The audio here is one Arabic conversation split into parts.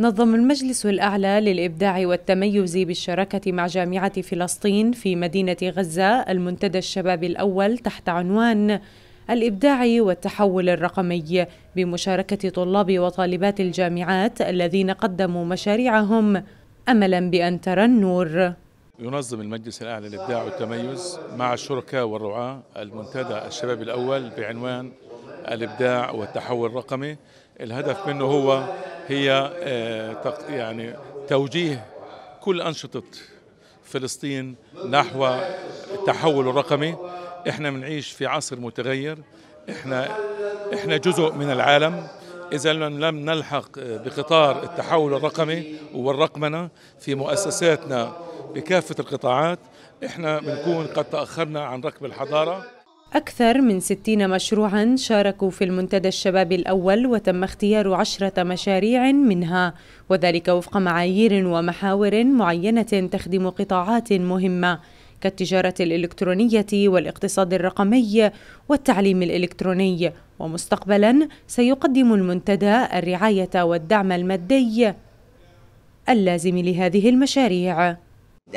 نظم المجلس الأعلى للإبداع والتميز بالشراكة مع جامعة فلسطين في مدينة غزة المنتدى الشباب الأول تحت عنوان الإبداع والتحول الرقمي بمشاركة طلاب وطالبات الجامعات الذين قدموا مشاريعهم أملا بأن ترى النور ينظم المجلس الأعلى للإبداع والتميز مع الشركاء والرعاة المنتدى الشباب الأول بعنوان الإبداع والتحول الرقمي الهدف منه هو هي آه، يعني توجيه كل أنشطة فلسطين نحو التحول الرقمي احنا بنعيش في عصر متغير احنا احنا جزء من العالم اذا لم نلحق بقطار التحول الرقمي والرقمنه في مؤسساتنا بكافه القطاعات احنا بنكون قد تاخرنا عن ركب الحضاره أكثر من 60 مشروعا شاركوا في المنتدى الشباب الأول وتم اختيار عشرة مشاريع منها وذلك وفق معايير ومحاور معينة تخدم قطاعات مهمة كالتجارة الإلكترونية والاقتصاد الرقمي والتعليم الإلكتروني ومستقبلا سيقدم المنتدى الرعاية والدعم المادي اللازم لهذه المشاريع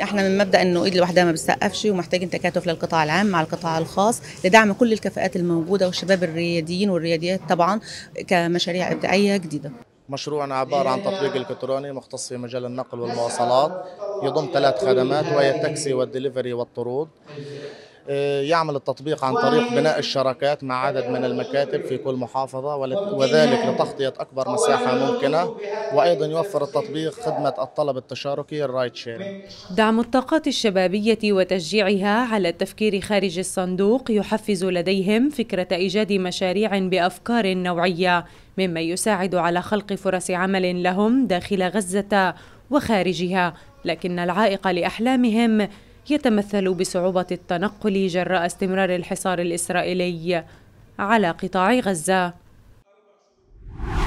احنا من مبدا انه ايد لوحدها ما بتسقفش ومحتاجين تكاتف للقطاع العام مع القطاع الخاص لدعم كل الكفاءات الموجوده والشباب الرياديين والرياديات طبعا كمشاريع ابداعيه جديده مشروعنا عبارة عن تطبيق إلكتروني مختص في مجال النقل والمواصلات يضم ثلاث خدمات وهي التاكسي والدليفري والطرود آه، يعمل التطبيق عن طريق بناء الشراكات مع عدد من المكاتب في كل محافظة وذلك لتغطية أكبر مساحة ممكنة وأيضا يوفر التطبيق خدمة الطلب التشاركي الرايت شيرنج دعم الطاقات الشبابية وتشجيعها على التفكير خارج الصندوق يحفز لديهم فكرة إيجاد مشاريع بأفكار نوعية مما يساعد على خلق فرص عمل لهم داخل غزة وخارجها لكن العائق لأحلامهم يتمثل بصعوبة التنقل جراء استمرار الحصار الإسرائيلي على قطاع غزة